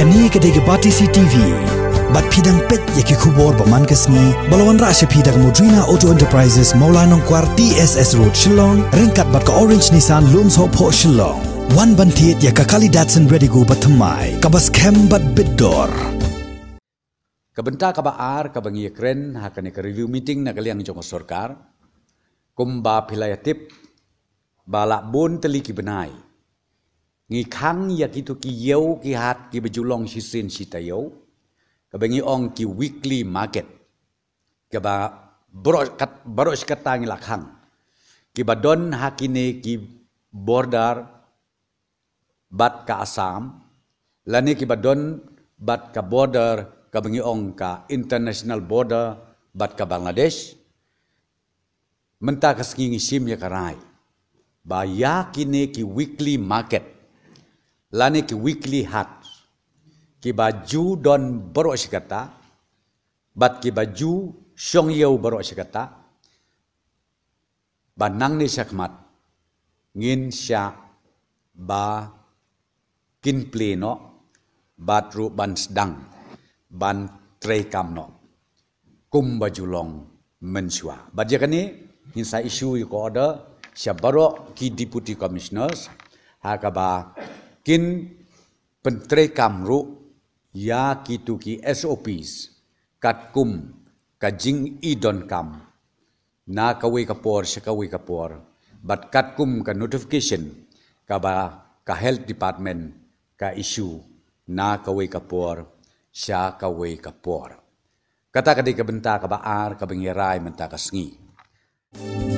kani kade ke batisi tv bat phidang pet yaki Kubor baman kesni balawan rasa she phidang mudrina auto enterprises maulanong kwar tss road shillong ringkat bat ke orange nissan looms ho pho shillong wan ban thiet ya ka kali datsen ready go bathamai kabas khem bat bidor kabenta kaba ar iya kren hakane ka review meeting na kaliang jong sarkar kumba philayatip balak bon teliki ki benai ngi khang ya ki to ki yeu ki hat ki bejulong shi sin shi ta yeu ka ba ong ki weekly market ka ba bro kat bro kata ngi lakhang ki ba don hakine ki border bat ka asam lani ki ba don bat ka border ka bangi ong ka international border bat ka Bangladesh menta ka ngi sim ya karai ba yakine ki weekly market lani weekly hat ki baju don si kata, bat ki baju syong yau si kata, banang ni syakmat ngin sya ba kin pleno bat ru ban sedang ban trei kamno kum bajulong mensua bat ni insa isu ko ada sya baro ki deputy commissioners hakaba kin pentre kamru ya kituki SOPs katkum kajing idon kam na kawe kapor shakawe kapor but katkum ka notification ka ba ka health department ka issue na kawe kapor sha kawe kapor kata kadi ka benta ka baar ka bengirai menta ka sngi